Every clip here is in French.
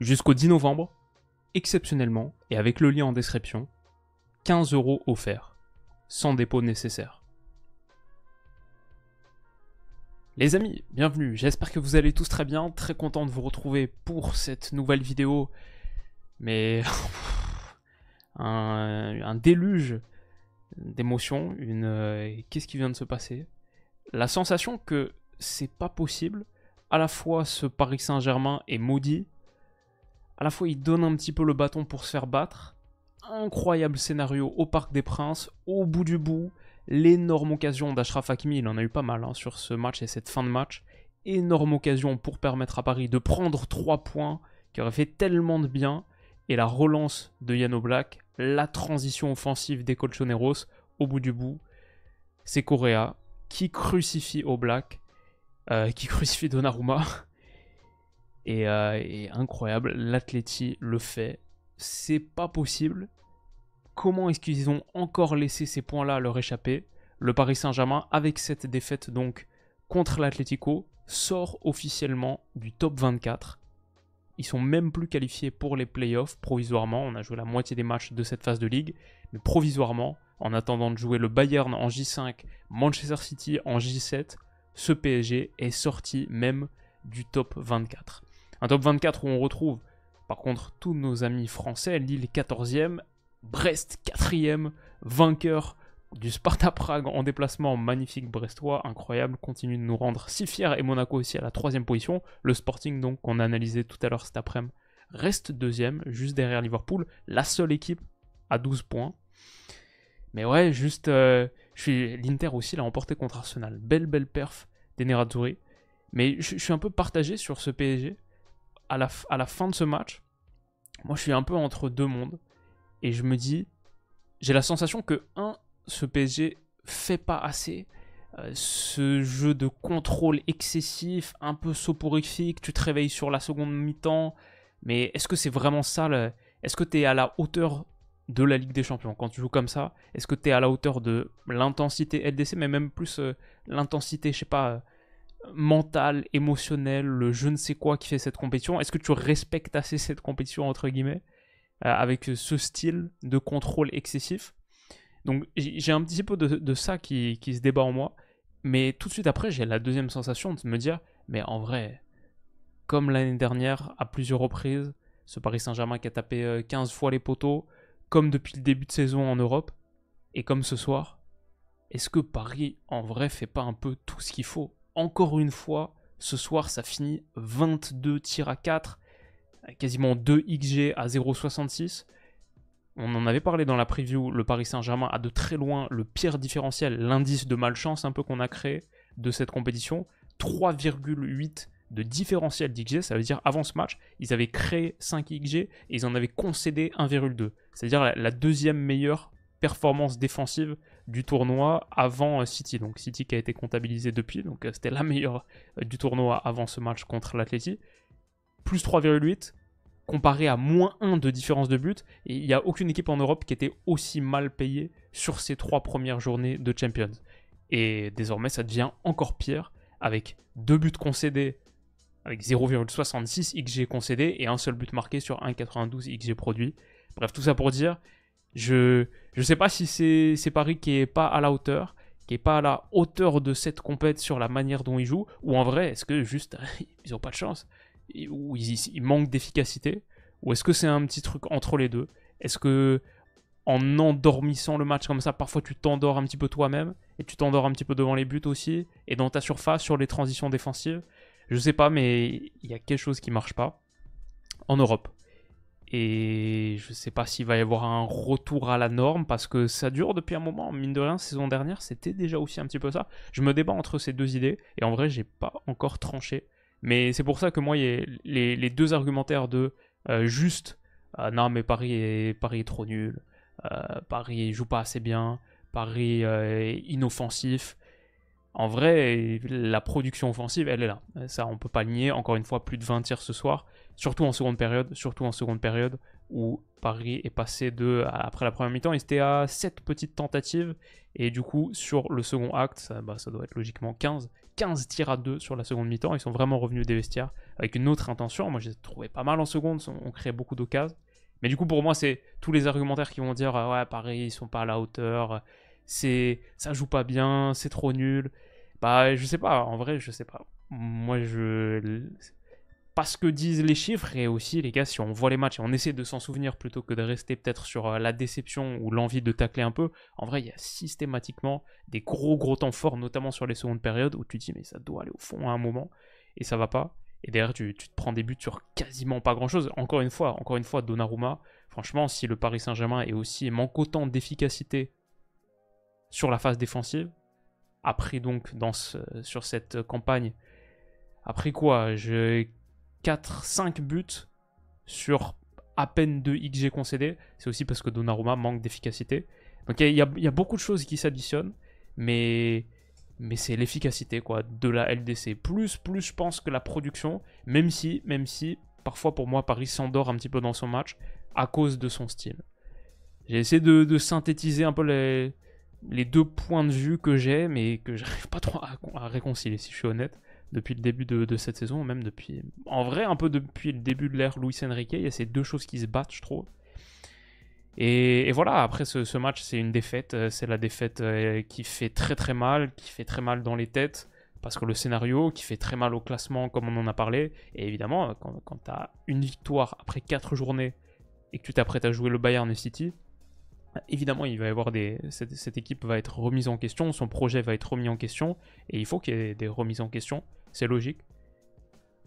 Jusqu'au 10 novembre, exceptionnellement, et avec le lien en description, 15 euros offerts, sans dépôt nécessaire. Les amis, bienvenue, j'espère que vous allez tous très bien, très content de vous retrouver pour cette nouvelle vidéo, mais un, déluge d'émotions, une... Euh, qu'est-ce qui vient de se passer La sensation que c'est pas possible, à la fois ce Paris Saint-Germain est maudit, à la fois, il donne un petit peu le bâton pour se faire battre. Incroyable scénario au Parc des Princes, au bout du bout. L'énorme occasion d'Ashraf Hakimi, il en a eu pas mal hein, sur ce match et cette fin de match. Énorme occasion pour permettre à Paris de prendre 3 points qui aurait fait tellement de bien. Et la relance de Yano Black, la transition offensive des Colchoneros, au bout du bout, c'est Correa qui crucifie O'Black. Euh, qui crucifie Donnarumma. Euh, et, incroyable, l'Atleti le fait. C'est pas possible. Comment est-ce qu'ils ont encore laissé ces points-là leur échapper Le Paris Saint-Germain, avec cette défaite donc contre l'Atlético, sort officiellement du top 24. Ils sont même plus qualifiés pour les playoffs provisoirement. On a joué la moitié des matchs de cette phase de ligue, mais provisoirement, en attendant de jouer le Bayern en J5, Manchester City en J7, ce PSG est sorti même du top 24. Un top 24 où on retrouve par contre tous nos amis français, Lille 14e, Brest 4e, vainqueur du Sparta Prague en déplacement, magnifique brestois, incroyable, continue de nous rendre si fiers et Monaco aussi à la troisième position. Le Sporting donc qu'on a analysé tout à l'heure cet après-midi reste deuxième, juste derrière Liverpool, la seule équipe à 12 points. Mais ouais, juste, euh, l'Inter aussi l'a emporté contre Arsenal, belle belle perf d'Enerazzurri. Mais je suis un peu partagé sur ce PSG à la, fin de ce match, moi je suis un peu entre deux mondes. Et je me dis, j'ai la sensation que, un, ce PSG fait pas assez. Euh, ce jeu de contrôle excessif, un peu soporifique, tu te réveilles sur la seconde mi-temps. Mais est-ce que c'est vraiment ça Est-ce que tu es à la hauteur de la Ligue des Champions quand tu joues comme ça Est-ce que tu es à la hauteur de l'intensité LDC, mais même plus euh, l'intensité, je sais pas, euh, mental, émotionnel, le je ne sais quoi qui fait cette compétition Est-ce que tu respectes assez cette compétition, entre guillemets, euh, avec ce style de contrôle excessif Donc j'ai un petit peu de, ça qui, qui, se débat en moi, mais tout de suite après, j'ai la deuxième sensation de me dire, mais en vrai, comme l'année dernière, à plusieurs reprises, ce Paris Saint-Germain qui a tapé 15 euh, fois les poteaux, comme depuis le début de saison en Europe, et comme ce soir, est-ce que Paris en vrai fait pas un peu tout ce qu'il faut encore une fois, ce soir, ça finit 22 tirs à 4, quasiment 2 XG à 0,66. On en avait parlé dans la preview, le Paris Saint-Germain a de très loin le pire différentiel, l'indice de malchance un peu qu'on a créé de cette compétition. 3,8 de différentiel d'XG, ça veut dire avant ce match, ils avaient créé 5 XG et ils en avaient concédé 1,2. C'est-à-dire la, la deuxième meilleure performance défensive du tournoi avant euh, City. Donc City qui a été comptabilisé depuis, donc euh, c'était la meilleure euh, du tournoi avant ce match contre l'Atleti. Plus 3,8 comparé à moins 1 de différence de but. Et il n'y a aucune équipe en Europe qui était aussi mal payée sur ces trois premières journées de Champions. Et désormais, ça devient encore pire avec deux buts concédés avec 0,66 XG concédé et un seul but marqué sur 1,92 XG produit. Bref, tout ça pour dire je ne sais pas si c'est Paris qui est pas à la hauteur, qui est pas à la hauteur de cette compète sur la manière dont ils jouent, ou en vrai, est-ce que juste ils ont pas de chance, ou ils, ils, manquent d'efficacité, ou est-ce que c'est un petit truc entre les deux Est-ce que en endormissant le match comme ça, parfois tu t'endors un petit peu toi-même, et tu t'endors un petit peu devant les buts aussi, et dans ta surface, sur les transitions défensives. Je sais pas, mais il y a quelque chose qui marche pas en Europe. Et je ne sais pas s'il va y avoir un retour à la norme parce que ça dure depuis un moment. Mine de rien, saison dernière, c'était déjà aussi un petit peu ça. Je me débat entre ces deux idées et en vrai, j'ai pas encore tranché. Mais c'est pour ça que moi, les, deux argumentaires de euh, juste euh, non, mais Paris est, Paris trop nul, Paris euh, Paris joue pas assez bien, Paris est inoffensif, en vrai, la production offensive, elle est là. Ça, on peut pas nier. Encore une fois, plus de 20 tirs ce soir, surtout en seconde période, surtout en seconde période où Paris est passé de après la première mi-temps, ils étaient à 7 petites tentatives et du coup sur le second acte, ça, bah, ça doit être logiquement 15, 15 tirs à 2 sur la seconde mi-temps. Ils sont vraiment revenus des vestiaires avec une autre intention. Moi, j'ai trouvé pas mal en seconde. On crée beaucoup d'occasions. Mais du coup, pour moi, c'est tous les argumentaires qui vont dire ah ouais, Paris, ils sont pas à la hauteur, c'est ça joue pas bien, c'est trop nul. Bah, je sais pas, en vrai, je sais pas. Moi, je. Parce que disent les chiffres, et aussi, les gars, si on voit les matchs et on essaie de s'en souvenir plutôt que de rester peut-être sur euh, la déception ou l'envie de tacler un peu, en vrai, il y a systématiquement des gros, gros temps forts, notamment sur les secondes périodes, où tu dis, mais ça doit aller au fond à un moment, et ça va pas. Et derrière, tu, te prends des buts sur quasiment pas grand chose. Encore une fois, encore une fois, Donnarumma, franchement, si le Paris Saint-Germain est aussi manque autant d'efficacité sur la phase défensive. Après donc dans sur cette campagne, après quoi, j'ai 4-5 buts sur à peine 2 XG concédés. C'est aussi parce que Donnarumma manque d'efficacité. Donc il y, a beaucoup de choses qui s'additionnent, mais, mais c'est l'efficacité quoi de la LDC. Plus, plus je pense que la production, même si, même si parfois pour moi Paris s'endort un petit peu dans son match à cause de son style. J'ai essayé de synthétiser un peu les, les deux points de vue que j'ai, mais que j'arrive pas trop à, réconcilier, si je suis honnête, depuis le début de, cette saison, même depuis. En vrai, un peu depuis le début de l'ère Luis Enrique, il y a ces deux choses qui se battent, je trouve. Et, voilà, après ce, match, c'est une défaite. Euh, c'est la défaite euh, qui fait très très mal, qui fait très mal dans les têtes, parce que le scénario, qui fait très mal au classement, comme on en a parlé. Et évidemment, quand, tu as une victoire après quatre journées et que tu t'apprêtes à jouer le Bayern et City évidemment, il va y avoir des, cette, équipe va être remise en question, son projet va être remis en question, et il faut qu'il y ait des remises en question, c'est logique.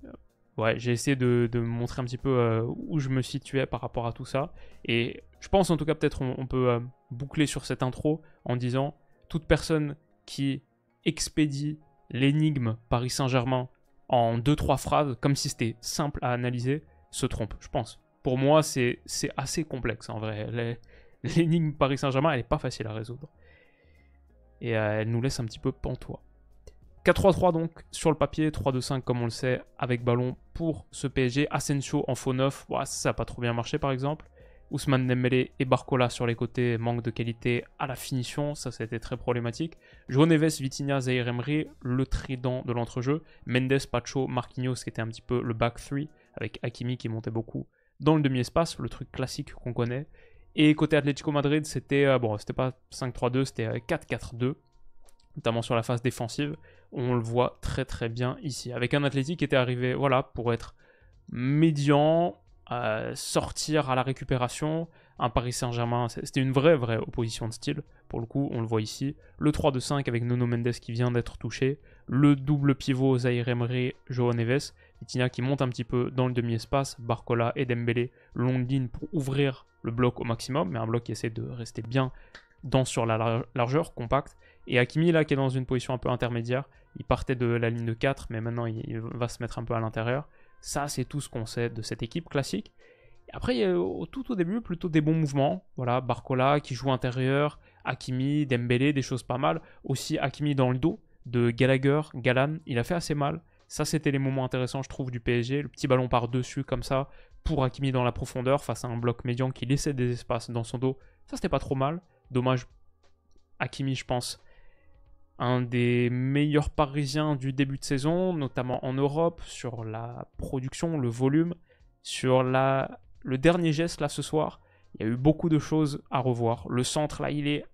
Euh, ouais, j'ai essayé de, montrer un petit peu euh, où je me situais par rapport à tout ça, et je pense en tout cas peut-être on, peut euh, boucler sur cette intro en disant toute personne qui expédie l'énigme Paris Saint-Germain en 2-3 phrases, comme si c'était simple à analyser, se trompe, je pense. Pour moi, c'est assez complexe en vrai. l'énigme Paris Saint-Germain, elle est pas facile à résoudre. Et euh, elle nous laisse un petit peu pantois. 4-3-3 donc sur le papier, 3-2-5 comme on le sait avec ballon pour ce PSG. Asensio en faux 9, ça n'a pas trop bien marché par exemple. Ousmane Dembélé et Barcola sur les côtés, manque de qualité à la finition, ça c'était très problématique. João Neves, Vitinha, Zaire le trident de l'entrejeu. Mendes, Pacho, Marquinhos qui était un petit peu le back 3 avec Hakimi qui montait beaucoup dans le demi-espace, le truc classique qu'on connaît. Et côté Atlético Madrid, c'était euh, bon, c'était pas 5-3-2, c'était 4-4-2, euh, notamment sur la phase défensive. On le voit très très bien ici, avec un Atlético qui était arrivé, voilà, pour être médian, euh, sortir à la récupération. Un Paris Saint-Germain, c'était une vraie, vraie opposition de style. Pour le coup, on le voit ici. Le 3-2-5 avec Nuno Mendes qui vient d'être touché. Le double pivot Zaire Emery, Johan Neves. Itinia qui monte un petit peu dans le demi-espace, Barcola et Dembélé, longue ligne pour ouvrir le bloc au maximum, mais un bloc qui essaie de rester bien dans sur la largeur, compact. Et Akimi là qui est dans une position un peu intermédiaire, il partait de la ligne de 4, mais maintenant il va se mettre un peu à l'intérieur. Ça, c'est tout ce qu'on sait de cette équipe classique. après, il y a tout au début plutôt des bons mouvements. Voilà, Barcola qui joue intérieur, Akimi, Dembélé, des choses pas mal. Aussi Akimi dans le dos de Gallagher, Galan, il a fait assez mal. Ça, c'était les moments intéressants, je trouve, du PSG. Le petit ballon par-dessus, comme ça, pour Hakimi dans la profondeur, face à un bloc médian qui laissait des espaces dans son dos. Ça, c'était pas trop mal. Dommage, Hakimi, je pense, un des meilleurs Parisiens du début de saison, notamment en Europe, sur la production, le volume, sur la... le dernier geste, là, ce soir. Il y a eu beaucoup de choses à revoir. Le centre, là, il est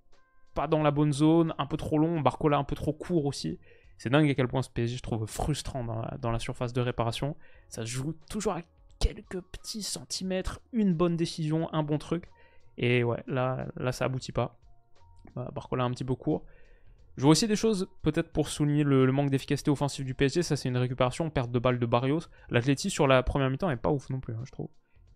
pas dans la bonne zone, un peu trop long, Barcola un peu trop court aussi. C'est dingue à quel point ce PSG, je trouve frustrant dans la, surface de réparation. Ça se joue toujours à quelques petits centimètres, une bonne décision, un bon truc. Et ouais, là, là ça aboutit pas. Bah, Barcola un petit peu court. Je vois aussi des choses, peut-être pour souligner le, manque d'efficacité offensive du PSG, ça c'est une récupération, perte de balles de Barrios. L'Atleti sur la première mi-temps n'est pas ouf non plus, hein, je trouve.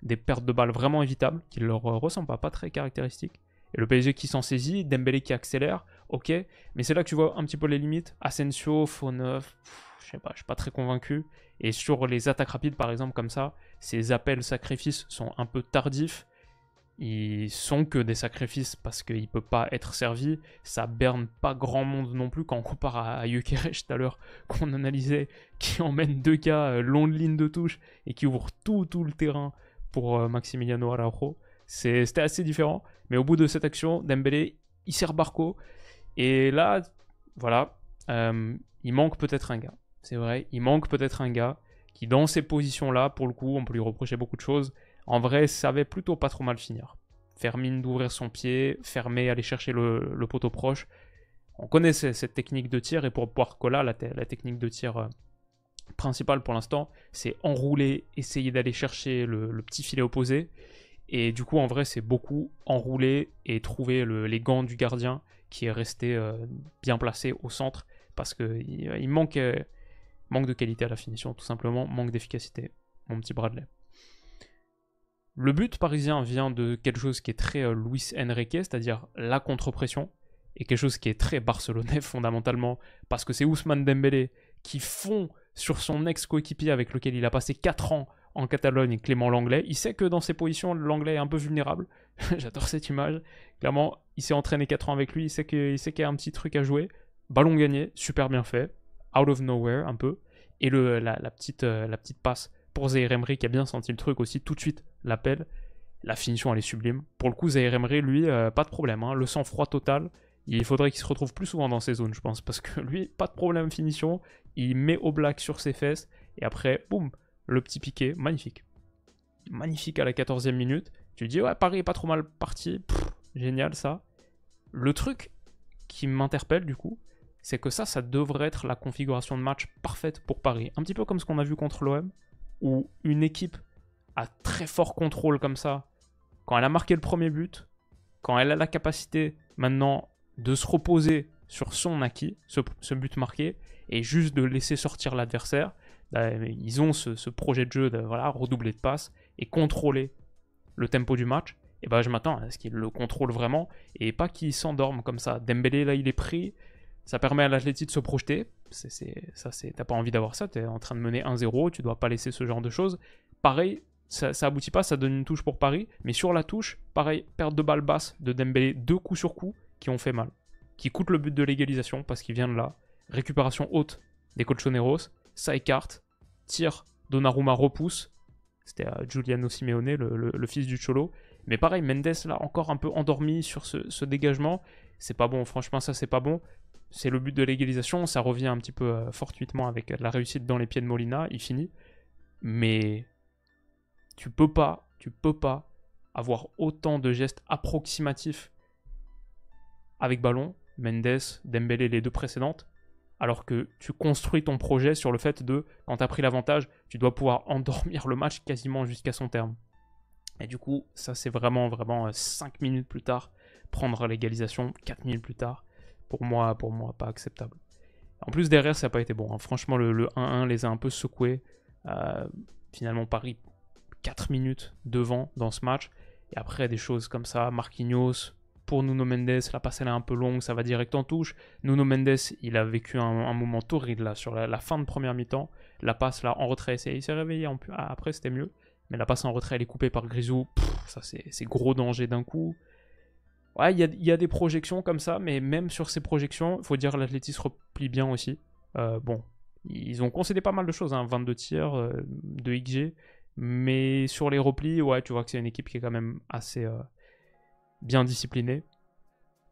Des pertes de balles vraiment évitables, qui ne leur euh, ressemblent pas, pas très caractéristiques. Et le PSG qui s'en saisit, Dembélé qui accélère, ok. Mais c'est là que tu vois un petit peu les limites. Asensio, Fauneuf e, je sais pas, je suis pas très convaincu. Et sur les attaques rapides, par exemple, comme ça, ces appels sacrifices sont un peu tardifs. Ils sont que des sacrifices parce qu'il ne peut pas être servi. Ça berne pas grand monde non plus quand on compare à Yukerech tout à l'heure qu'on analysait, qui emmène deux cas euh, de ligne de touche et qui ouvre tout, tout le terrain pour euh, Maximiliano Araujo. C'était assez différent. Mais au bout de cette action, Dembélé, il sert Barco. Et là, voilà, euh, il manque peut-être un gars. C'est vrai, il manque peut-être un gars qui, dans ces positions-là, pour le coup, on peut lui reprocher beaucoup de choses. En vrai, savait plutôt pas trop mal finir. Faire mine d'ouvrir son pied, fermer, aller chercher le, poteau proche. On connaissait cette technique de tir et pour Poircola, la, la technique de tir euh, principale pour l'instant, c'est enrouler, essayer d'aller chercher le petit filet opposé et du coup, en vrai, c'est beaucoup enrouler et trouver les gants du gardien qui est resté euh, bien placé au centre parce qu'il il euh, euh, manque, de qualité à la finition, tout simplement, manque d'efficacité, mon petit Bradley. Le but parisien vient de quelque chose qui est très Luis Enrique, c'est-à-dire la contre-pression, et quelque chose qui est très barcelonais fondamentalement, parce que c'est Ousmane Dembélé qui fond sur son ex-coéquipier avec lequel il a passé 4 ans en Catalogne Clément Langlais. Il sait que dans ses positions, Langlais est un peu vulnérable. J'adore cette image. Clairement, il s'est entraîné 4 ans avec lui, il sait qu'il qu y a un petit truc à jouer. Ballon gagné, super bien fait. Out of nowhere, un peu. Et le, la, petite, euh, la petite passe pour Zaire Emery qui a bien senti le truc aussi, tout de suite, l'appel. La finition, elle est sublime. Pour le coup, Zaire lui, euh, pas de problème. Hein. Le sang-froid total. Il faudrait qu'il se retrouve plus souvent dans ces zones, je pense. Parce que lui, pas de problème finition. Il met au black sur ses fesses. Et après, boum, le petit piqué, magnifique. Magnifique à la 14e minute. Tu dis, ouais, Paris est pas trop mal parti, génial ça. Le truc qui m'interpelle du coup, c'est que ça, ça devrait être la configuration de match parfaite pour Paris. Un petit peu comme ce qu'on a vu contre l'OM, où une équipe a très fort contrôle comme ça, quand elle a marqué le premier but, quand elle a la capacité maintenant de se reposer sur son acquis, ce, ce but marqué, et juste de laisser sortir l'adversaire, ils ont ce, projet de jeu de voilà, redoubler de passes et contrôler le tempo du match, et ben je m'attends à ce qu'ils le contrôlent vraiment et pas qu'ils s'endorment comme ça. Dembélé là il est pris, ça permet à l'Atleti de se projeter. C'est, ça t'as pas envie d'avoir ça, t'es en train de mener 1-0, tu dois pas laisser ce genre de choses. Pareil, ça, aboutit pas, ça donne une touche pour Paris, mais sur la touche, pareil, perte de balles basse de Dembélé, deux coups sur coup qui ont fait mal, qui coûte le but de l'égalisation parce qu'il vient de là, récupération haute des Colchoneros, ça écarte, tire, Donnarumma repousse. C'était à euh, Giuliano Simeone, le, fils du Cholo. Mais pareil, Mendes, là, encore un peu endormi sur ce, dégagement. C'est pas bon, franchement, ça, c'est pas bon. C'est le but de l'égalisation. Ça revient un petit peu euh, fortuitement avec euh, la réussite dans les pieds de Molina. Il finit. Mais tu peux pas, tu peux pas avoir autant de gestes approximatifs avec ballon. Mendes, Dembélé, les deux précédentes alors que tu construis ton projet sur le fait de, quand tu as pris l'avantage, tu dois pouvoir endormir le match quasiment jusqu'à son terme. Et du coup, ça c'est vraiment, vraiment 5 euh, minutes plus tard, prendre l'égalisation 4 minutes plus tard, pour moi, pour moi, pas acceptable. En plus, derrière, ça n'a pas été bon. Hein. Franchement, le, 1-1 les a un peu secoués. Euh, finalement, Paris 4 minutes devant dans ce match. Et après, des choses comme ça, Marquinhos, pour Nuno Mendes, la passe elle est un peu longue, ça va direct en touche. Nuno Mendes, il a vécu un, moment torride là, sur la, fin de première mi-temps. La passe là en retrait, il s'est réveillé, en, ah, après c'était mieux. Mais la passe en retrait, elle est coupée par Grisou. ça, c'est gros danger d'un coup. Ouais, il y, a des projections comme ça, mais même sur ces projections, faut dire que se replie bien aussi. Euh, bon, ils ont concédé pas mal de choses, 22 hein, tirs, euh, de XG. Mais sur les replis, ouais, tu vois que c'est une équipe qui est quand même assez, euh, bien discipliné.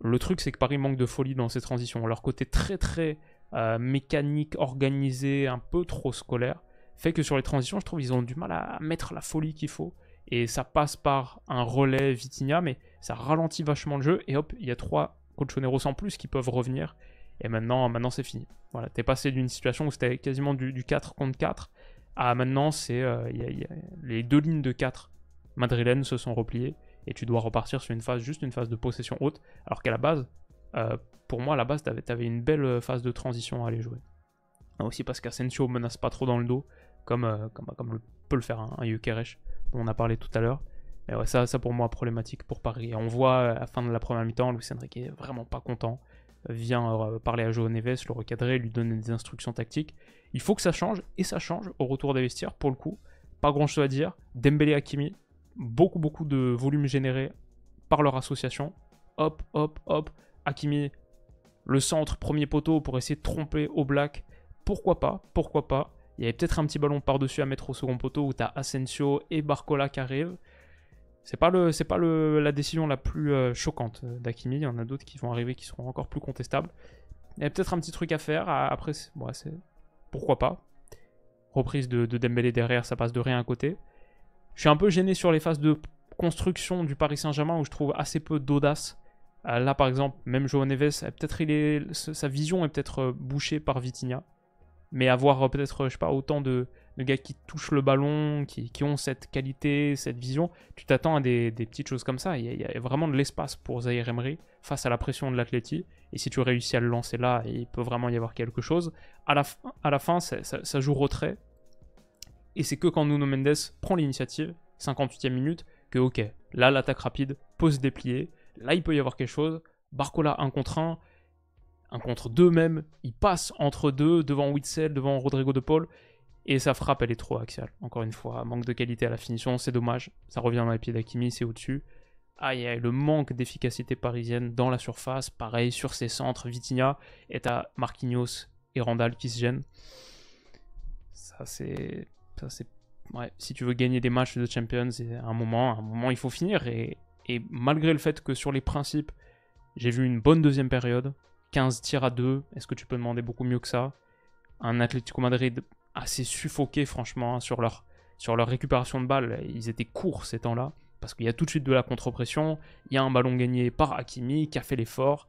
Le truc, c'est que Paris manque de folie dans ses transitions. Leur côté très très euh, mécanique, organisé, un peu trop scolaire, fait que sur les transitions, je trouve qu'ils ont du mal à mettre la folie qu'il faut. Et ça passe par un relais Vitinha, mais ça ralentit vachement le jeu. Et hop, il y a trois Colchoneros en plus qui peuvent revenir. Et maintenant, maintenant c'est fini. Voilà, t'es passé d'une situation où c'était quasiment du, 4 contre 4 à maintenant, c'est euh, les deux lignes de 4 madrilènes se sont repliées et tu dois repartir sur une phase, juste une phase de possession haute, alors qu'à la base, euh, pour moi, à la base, tu avais, une belle euh, phase de transition à aller jouer. Aussi parce qu'Asensio menace pas trop dans le dos, comme, euh, comme, comme peut le faire un, un dont on a parlé tout à l'heure. Mais ça, ça pour moi, problématique pour Paris. on voit à la fin de la première mi-temps, Luis Enrique est vraiment pas content. Vient parler à Joao Neves, le recadrer, lui donner des instructions tactiques. Il faut que ça change, et ça change au retour des vestiaires, pour le coup. Pas grand chose à dire. Dembélé Hakimi, beaucoup, beaucoup de volume généré par leur association. Hop, hop, hop. Hakimi, le centre, premier poteau pour essayer de tromper au black. Pourquoi pas Pourquoi pas Il y avait peut-être un petit ballon par-dessus à mettre au second poteau où tu as Asensio et Barcola qui arrivent. C'est pas, le, pas la décision la plus euh, choquante d'Akimi. Il y en a d'autres qui vont arriver qui seront encore plus contestables. Il y a peut-être un petit truc à faire. Ah, après, c'est pourquoi pas Reprise de, de Dembélé derrière, ça passe de rien à côté. Je suis un peu gêné sur les phases de construction du Paris Saint-Germain où je trouve assez peu d'audace. Euh, là, par exemple, même Joao Neves, euh, peut-être il est, sa vision est peut-être euh, bouchée par Vitinha. Mais avoir peut-être, je sais pas, autant de, gars qui touchent le ballon, qui, ont cette qualité, cette vision, tu t'attends à des, petites choses comme ça. Il y a, vraiment de l'espace pour Zaire Emery face à la pression de l'Atleti. Et si tu réussis à le lancer là, il peut vraiment y avoir quelque chose. À la, à la fin, ça, ça, joue retrait. Et c'est que quand Nuno Mendes prend l'initiative, 58e minute, que ok, là l'attaque rapide peut se déplier, là il peut y avoir quelque chose. Barcola 1 contre 1, 1 contre 2 même, il passe entre deux devant Witzel, devant Rodrigo de Paul, et sa frappe elle est trop axiale. Encore une fois, manque de qualité à la finition, c'est dommage, ça revient dans les pieds d'Akimi, c'est au-dessus. Aïe aïe, le manque d'efficacité parisienne dans la surface, pareil sur ses centres, Vitinha est à Marquinhos et Randall qui se gênent. Ça c'est si tu veux gagner des matchs de Champions, c'est un moment, un moment, il faut finir. Et, malgré le fait que sur les principes, j'ai vu une bonne deuxième période, 15 tirs à 2, est-ce que tu peux demander beaucoup mieux que ça Un Atlético Madrid assez suffoqué, franchement, hein, sur leur, sur leur récupération de balles. Ils étaient courts ces temps-là, parce qu'il y a tout de suite de la contre-pression, il y a un ballon gagné par Hakimi qui a fait l'effort,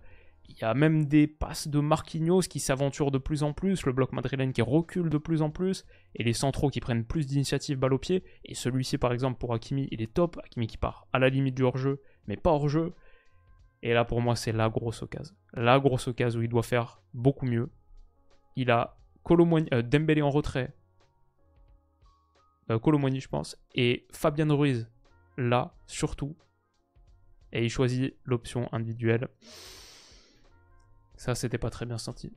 il y a même des passes de Marquinhos qui s'aventurent de plus en plus, le bloc madrilène qui recule de plus en plus, et les centraux qui prennent plus d'initiatives balle au pied. Et celui-ci, par exemple, pour Hakimi, il est top. Hakimi qui part à la limite du hors-jeu, mais pas hors-jeu. Et là, pour moi, c'est la grosse occasion. La grosse occasion où il doit faire beaucoup mieux. Il a euh, Dembélé en retrait. Euh, je pense. Et Fabian Ruiz, là, surtout. Et il choisit l'option individuelle. Ça, c'était pas très bien senti.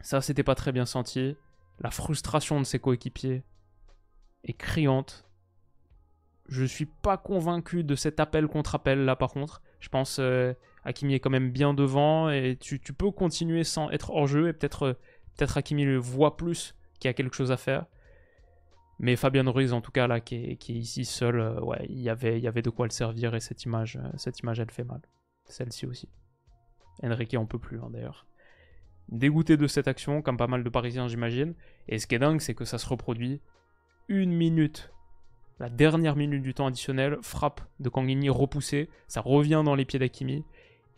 Ça, c'était pas très bien senti. La frustration de ses coéquipiers est criante. Je suis pas convaincu de cet appel contre appel là, par contre. Je pense euh, Hakimi est quand même bien devant et tu, peux continuer sans être hors jeu et peut-être euh, peut-être Hakimi le voit plus qu'il y a quelque chose à faire. Mais Fabien Ruiz, en tout cas, là, qui est, ici seul, euh, ouais, il y il y avait de quoi le servir et cette image, euh, cette image, elle fait mal. Celle-ci aussi. Enrique on peut plus hein, d'ailleurs. Dégoûté de cette action, comme pas mal de Parisiens j'imagine. Et ce qui est dingue, c'est que ça se reproduit une minute. La dernière minute du temps additionnel, frappe de Kangini repoussée, ça revient dans les pieds d'Akimi.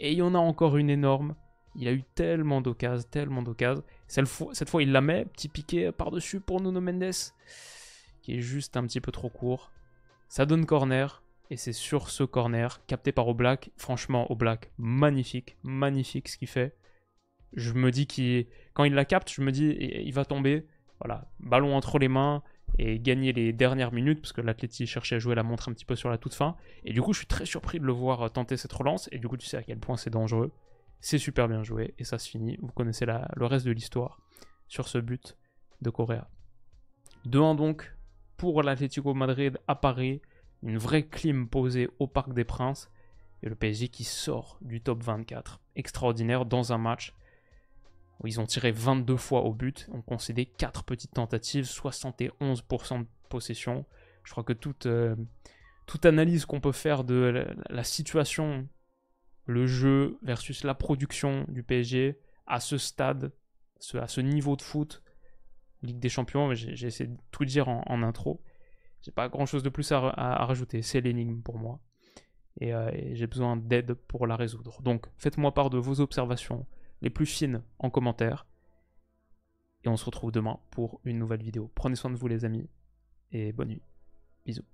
Et il y en a encore une énorme. Il a eu tellement d'occasions, tellement d'occasions. Cette fois, il la met, petit piqué par-dessus pour Nuno Mendes, qui est juste un petit peu trop court. Ça donne corner. Et c'est sur ce corner, capté par Oblak. Franchement, Oblak, magnifique, magnifique ce qu'il fait. Je me dis qu'il, quand il la capte, je me dis il va tomber. Voilà, ballon entre les mains et gagner les dernières minutes, parce que l'Atleti cherchait à jouer la montre un petit peu sur la toute fin. Et du coup, je suis très surpris de le voir tenter cette relance. Et du coup, tu sais à quel point c'est dangereux. C'est super bien joué et ça se finit. Vous connaissez la, le reste de l'histoire sur ce but de Correa. 2-1 donc pour l'Atlético Madrid à Paris une vraie clim posée au Parc des Princes et le PSG qui sort du top 24. Extraordinaire dans un match où ils ont tiré 22 fois au but, ont concédé 4 petites tentatives, 71% de possession. Je crois que toute, euh, toute analyse qu'on peut faire de la, situation, le jeu versus la production du PSG à ce stade, à ce niveau de foot, Ligue des Champions, j'ai essayé de tout dire en intro, j'ai pas grand chose de plus à, rajouter. C'est l'énigme pour moi. Et, euh, et j'ai besoin d'aide pour la résoudre. Donc faites-moi part de vos observations les plus fines en commentaire. Et on se retrouve demain pour une nouvelle vidéo. Prenez soin de vous les amis. Et bonne nuit. Bisous.